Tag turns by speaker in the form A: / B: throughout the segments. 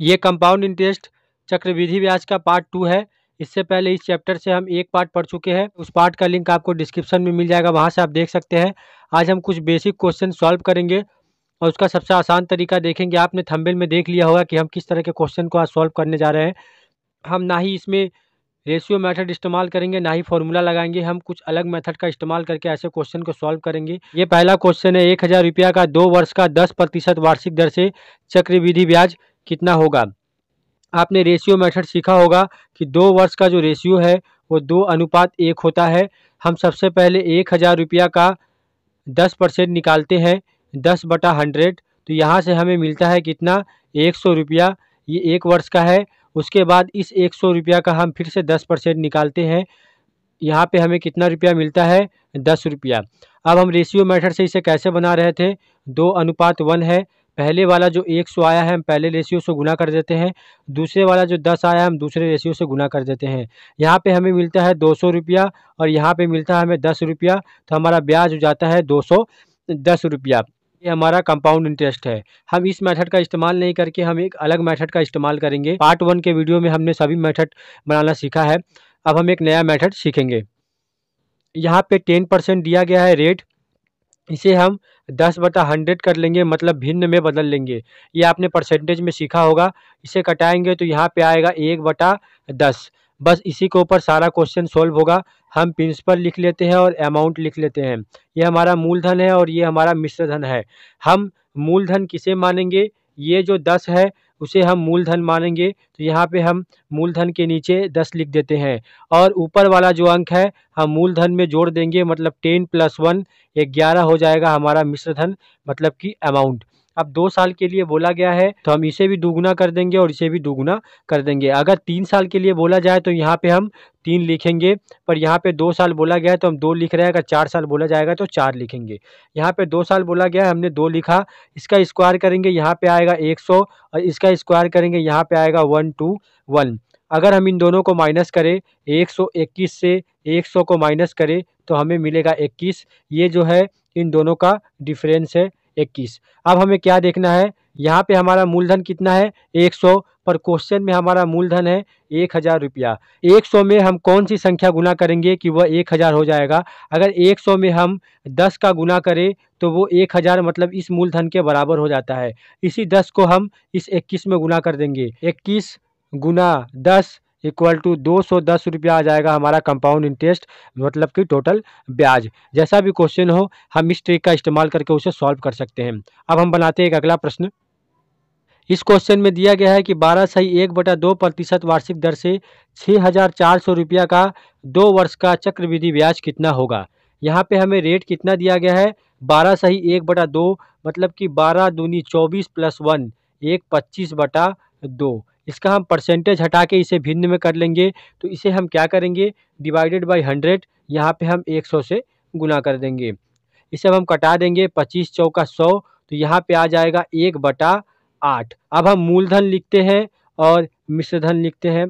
A: ये compound interest चक्रविधि ब्याज का पार्ट टू है इससे पहले इस चैप्टर से हम एक पार्ट पढ़ चुके हैं उस पार्ट का लिंक आपको डिस्क्रिप्शन में मिल जाएगा वहाँ से आप देख सकते हैं आज हम कुछ बेसिक क्वेश्चन सॉल्व करेंगे और उसका सबसे आसान तरीका देखेंगे आपने थंबेल में देख लिया होगा कि हम किस तरह के क्वेश्चन को आज सॉल्व करने जा रहे हैं हम ना ही इसमें रेशियो मेथड इस्तेमाल करेंगे ना ही फॉर्मूला लगाएंगे हम कुछ अलग मेथड का इस्तेमाल करके ऐसे क्वेश्चन को सॉल्व करेंगे ये पहला क्वेश्चन है एक हज़ार रुपया का दो वर्ष का दस प्रतिशत वार्षिक दर से चक्रविधि ब्याज कितना होगा आपने रेशियो मेथड सीखा होगा कि दो वर्ष का जो रेशियो है वो दो अनुपात एक होता है हम सबसे पहले एक हज़ार रुपया का दस परसेंट निकालते हैं दस बटा हंड्रेड तो यहाँ से हमें मिलता है कितना एक सौ रुपया ये एक वर्ष का है उसके बाद इस एक सौ रुपया का हम फिर से दस परसेंट निकालते हैं यहाँ पे हमें कितना रुपया मिलता है दस रुपया अब हम रेशियो मेथड से इसे कैसे बना रहे थे दो अनुपात वन है पहले वाला जो एक सौ आया है हम पहले रेशियो से गुना कर देते हैं दूसरे वाला जो दस आया है हम दूसरे रेशियो से गुना कर देते हैं यहाँ पे हमें मिलता है दो सौ रुपया और यहाँ पे मिलता है हमें दस रुपया तो हमारा ब्याज हो जाता है दो सौ दस रुपया ये हमारा कंपाउंड इंटरेस्ट है हम इस मेथड का इस्तेमाल नहीं करके हम एक अलग मैथड का इस्तेमाल करेंगे पार्ट वन के वीडियो में हमने सभी मैथड बनाना सीखा है अब हम एक नया मैथड सीखेंगे यहाँ पे टेन परसेंट दिया गया है रेट इसे हम दस बटा हंड्रेड कर लेंगे मतलब भिन्न में बदल लेंगे ये आपने परसेंटेज में सीखा होगा इसे कटाएंगे तो यहाँ पे आएगा एक बटा दस बस इसी के ऊपर सारा क्वेश्चन सॉल्व होगा हम प्रिंसिपल लिख लेते हैं और अमाउंट लिख लेते हैं ये हमारा मूलधन है और ये हमारा मिश्रधन है हम मूलधन किसे मानेंगे ये जो दस है उसे हम मूलधन मानेंगे तो यहाँ पे हम मूलधन के नीचे दस लिख देते हैं और ऊपर वाला जो अंक है हम मूलधन में जोड़ देंगे मतलब टेन प्लस वन ग्यारह हो जाएगा हमारा मिश्रधन मतलब कि अमाउंट अब दो साल के लिए बोला गया है तो हम इसे भी दोगुना कर देंगे और इसे भी दोगुना कर देंगे अगर तीन साल के लिए बोला जाए तो यहाँ पे हम तीन लिखेंगे पर यहाँ पे दो साल बोला गया है तो हम दो लिख रहे हैं अगर चार साल बोला जाएगा तो चार लिखेंगे यहाँ पे दो साल बोला गया है हमने दो लिखा इसका स्क्वायर करेंगे यहाँ पे आएगा एक सौ और इसका स्क्वायर करेंगे यहाँ पे आएगा वन टू वन अगर हम इन दोनों को माइनस करें एक सौ इक्कीस से एक सौ को माइनस करें तो हमें मिलेगा इक्कीस ये जो है इन दोनों का डिफरेंस है इक्कीस अब हमें क्या देखना है यहाँ पे हमारा मूलधन कितना है एक सौ पर क्वेश्चन में हमारा मूलधन है एक हज़ार रुपया एक सौ में हम कौन सी संख्या गुना करेंगे कि वह एक हज़ार हो जाएगा अगर एक सौ में हम दस का गुना करें तो वो एक हज़ार मतलब इस मूलधन के बराबर हो जाता है इसी दस को हम इस इक्कीस में गुना कर देंगे इक्कीस गुना दस इक्वल टू दो सौ दस रुपया आ जाएगा हमारा कंपाउंड इंटरेस्ट मतलब कि टोटल ब्याज जैसा भी क्वेश्चन हो हम इस ट्रिक का इस्तेमाल करके उसे सॉल्व कर सकते हैं अब हम बनाते हैं एक अगला प्रश्न इस क्वेश्चन में दिया गया है कि बारह सही एक बटा दो प्रतिशत वार्षिक दर से छः हज़ार चार सौ रुपया का दो वर्ष का चक्रविधि ब्याज कितना होगा यहाँ पे हमें रेट कितना दिया गया है बारह सही एक बटा दो मतलब कि बारह दूनी चौबीस प्लस वन एक पच्चीस बटा दो इसका हम परसेंटेज हटा के इसे भिन्न में कर लेंगे तो इसे हम क्या करेंगे डिवाइडेड बाई हंड्रेड यहाँ पर हम एक सौ से गुना कर देंगे इसे हम कटा देंगे पच्चीस चौका सौ तो यहाँ पे आ जाएगा एक बटा आठ अब हम मूलधन लिखते हैं और मिश्रधन लिखते हैं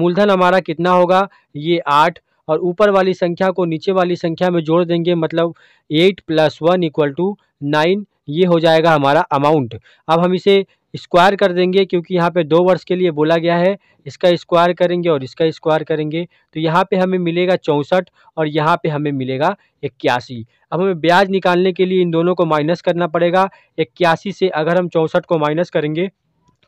A: मूलधन हमारा कितना होगा ये आठ और ऊपर वाली संख्या को नीचे वाली संख्या में जोड़ देंगे मतलब eight plus one equal to nine ये हो जाएगा हमारा अमाउंट अब हम इसे स्क्वायर कर देंगे क्योंकि यहाँ पे दो वर्ष के लिए बोला गया है इसका स्क्वायर करेंगे और इसका स्क्वायर करेंगे तो यहाँ पे हमें मिलेगा चौंसठ और यहाँ पे हमें मिलेगा इक्यासी अब हमें ब्याज निकालने के लिए इन दोनों को माइनस करना पड़ेगा इक्यासी से अगर हम चौंसठ को माइनस करेंगे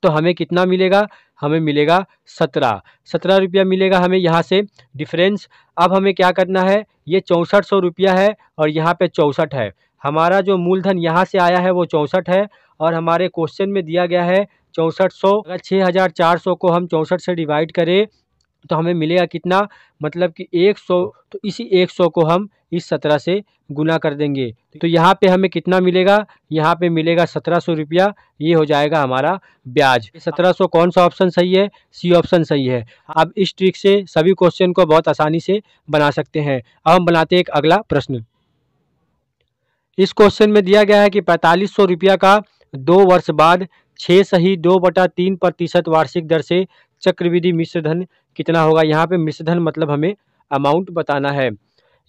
A: तो हमें कितना मिलेगा हमें मिलेगा सत्रह सत्रह रुपया मिलेगा हमें यहाँ से डिफरेंस अब हमें क्या करना है ये चौंसठ सौ रुपया है और यहाँ पे चौंसठ है हमारा जो मूलधन यहाँ से आया है वो चौंसठ है और हमारे क्वेश्चन में दिया गया है चौंसठ सौ अगर छः हज़ार चार सौ को हम चौंसठ से डिवाइड करें तो हमें मिलेगा कितना मतलब कि एक सौ तो इसी एक सौ को हम इस सत्रह से गुना कर देंगे तो यहाँ पे हमें कितना मिलेगा यहाँ पे मिलेगा सत्रह सौ रुपया ये हो जाएगा हमारा ब्याज सत्रह सौ कौन सा ऑप्शन सही है सी ऑप्शन सही है आप इस ट्रिक से सभी क्वेश्चन को बहुत आसानी से बना सकते हैं अब हम बनाते हैं एक अगला प्रश्न इस क्वेश्चन में दिया गया है कि पैंतालीस सौ रुपया का दो वर्ष बाद छः सही दो बटा तीन प्रतिशत वार्षिक दर से चक्रविधि मिश्रधन कितना होगा यहाँ पे मिश्रधन मतलब हमें अमाउंट बताना है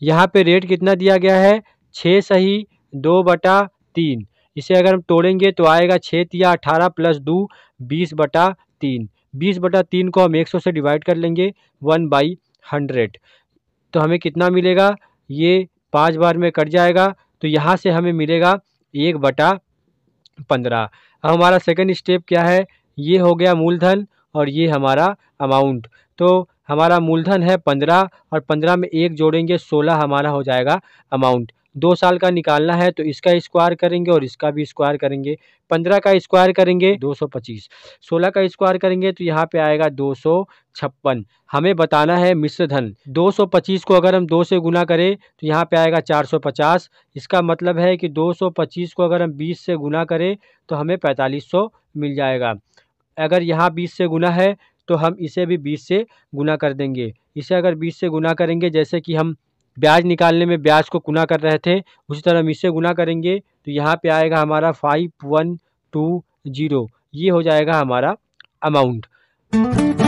A: यहाँ पे रेट कितना दिया गया है छः सही दो बटा तीन इसे अगर हम तोड़ेंगे तो आएगा छः या अठारह प्लस दो बीस बटा तीन बीस बटा तीन को हम एक सौ से डिवाइड कर लेंगे वन बाई हंड्रेड तो हमें कितना मिलेगा ये पाँच बार में कट जाएगा तो यहाँ से हमें मिलेगा एक बटा पंद्रह अब हमारा सेकंड स्टेप क्या है ये हो गया मूलधन और ये हमारा अमाउंट तो हमारा मूलधन है पंद्रह और पंद्रह में एक जोड़ेंगे सोलह हमारा हो जाएगा अमाउंट दो साल का निकालना है तो इसका स्क्वायर करेंगे और इसका भी स्क्वायर करेंगे पंद्रह का स्क्वायर करेंगे दो सौ पच्चीस सोलह का स्क्वायर करेंगे तो यहाँ पे आएगा दो सौ छप्पन हमें बताना है मिश्र धन दो सौ पच्चीस को अगर हम दो से गुना करें तो यहाँ पे आएगा चार सौ पचास इसका मतलब है कि दो सौ पच्चीस को अगर हम बीस से गुना करें तो हमें पैंतालीस सौ मिल जाएगा अगर यहाँ बीस से गुना है तो हम इसे भी बीस से गुना कर देंगे इसे अगर बीस से गुना करेंगे जैसे कि हम ब्याज निकालने में ब्याज को गुना कर रहे थे उसी तरह हम इसे गुना करेंगे तो यहाँ पे आएगा हमारा फाइव वन टू ज़ीरो ये हो जाएगा हमारा अमाउंट